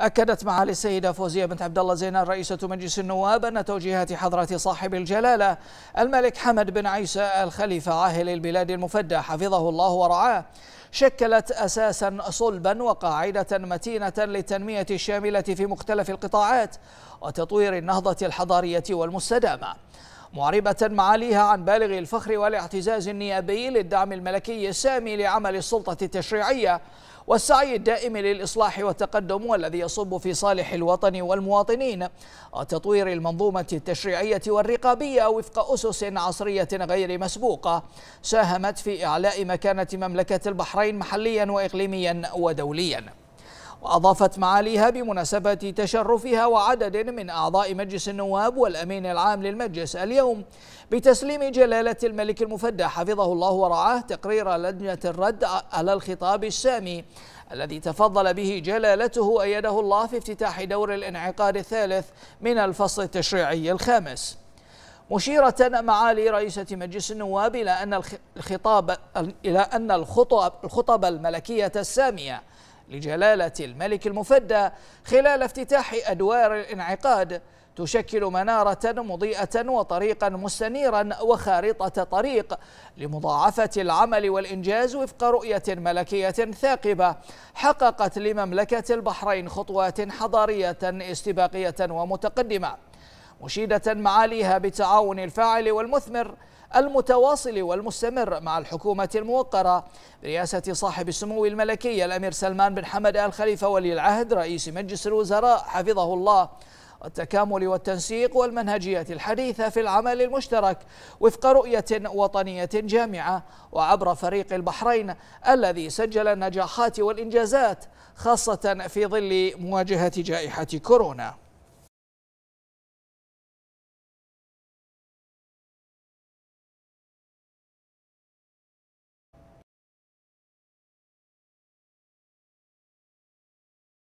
أكدت معالي السيدة فوزية بنت عبد الله زينان رئيسة مجلس النواب أن توجيهات حضرة صاحب الجلالة الملك حمد بن عيسى الخليفة عاهل البلاد المفدى حفظه الله ورعاه شكلت أساسا صلبا وقاعدة متينة للتنمية الشاملة في مختلف القطاعات وتطوير النهضة الحضارية والمستدامة معربة معاليها عن بالغ الفخر والاعتزاز النيابي للدعم الملكي السامي لعمل السلطة التشريعية والسعي الدائم للإصلاح والتقدم والذي يصب في صالح الوطن والمواطنين وتطوير المنظومة التشريعية والرقابية وفق أسس عصرية غير مسبوقة ساهمت في إعلاء مكانة مملكة البحرين محليا وإقليميا ودوليا وأضافت معاليها بمناسبة تشرفها وعدد من أعضاء مجلس النواب والأمين العام للمجلس اليوم بتسليم جلالة الملك المفدى حفظه الله ورعاه تقرير لجنة الرد على الخطاب السامي الذي تفضل به جلالته أيده الله في افتتاح دور الانعقاد الثالث من الفصل التشريعي الخامس مشيرة معالي رئيسة مجلس النواب إلى أن الخطاب إلى أن الخطب الخطب الملكية السامية لجلالة الملك المفدى خلال افتتاح أدوار الانعقاد تشكل منارة مضيئة وطريقا مستنيرا وخارطة طريق لمضاعفة العمل والإنجاز وفق رؤية ملكية ثاقبة حققت لمملكة البحرين خطوات حضارية استباقية ومتقدمة مشيدة معاليها بتعاون الفاعل والمثمر المتواصل والمستمر مع الحكومة الموقرة برئاسة صاحب السمو الملكي الأمير سلمان بن حمد آل خليفة ولي العهد رئيس مجلس الوزراء حفظه الله التكامل والتنسيق والمنهجية الحديثة في العمل المشترك وفق رؤية وطنية جامعة وعبر فريق البحرين الذي سجل النجاحات والإنجازات خاصة في ظل مواجهة جائحة كورونا